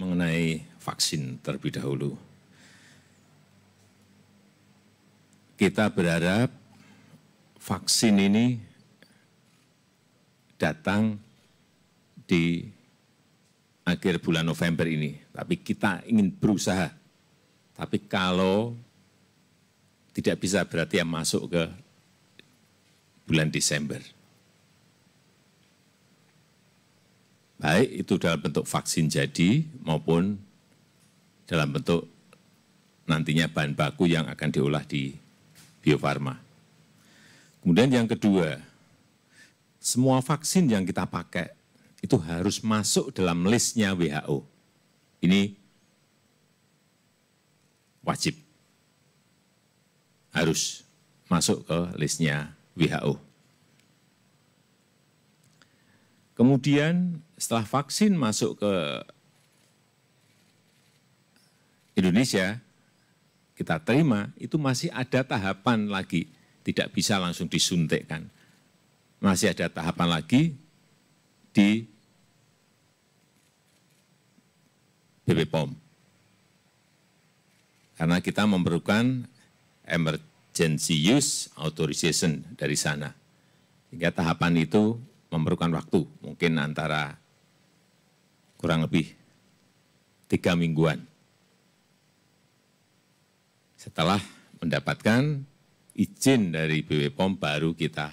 mengenai vaksin terlebih dahulu. Kita berharap vaksin ini datang di akhir bulan November ini, tapi kita ingin berusaha. Tapi kalau tidak bisa berarti yang masuk ke bulan Desember. baik itu dalam bentuk vaksin jadi maupun dalam bentuk nantinya bahan baku yang akan diolah di Bio Farma. Kemudian yang kedua, semua vaksin yang kita pakai itu harus masuk dalam listnya WHO. Ini wajib. Harus masuk ke listnya WHO. Kemudian setelah vaksin masuk ke Indonesia, kita terima, itu masih ada tahapan lagi, tidak bisa langsung disuntikkan. Masih ada tahapan lagi di BPOM Karena kita memerlukan emergency use authorization dari sana. Sehingga tahapan itu memerlukan waktu, mungkin antara kurang lebih tiga mingguan. Setelah mendapatkan izin dari BW POM baru kita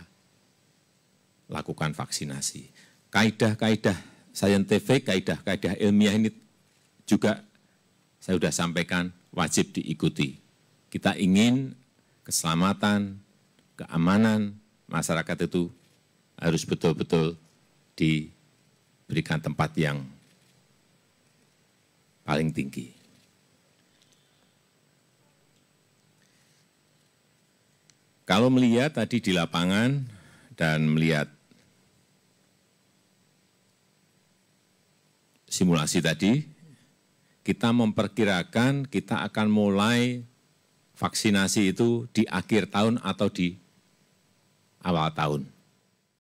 lakukan vaksinasi. Kaidah-kaidah saintifik, kaidah-kaidah ilmiah ini juga saya sudah sampaikan wajib diikuti. Kita ingin keselamatan, keamanan masyarakat itu harus betul-betul diberikan tempat yang paling tinggi. Kalau melihat tadi di lapangan dan melihat simulasi tadi, kita memperkirakan kita akan mulai vaksinasi itu di akhir tahun atau di awal tahun.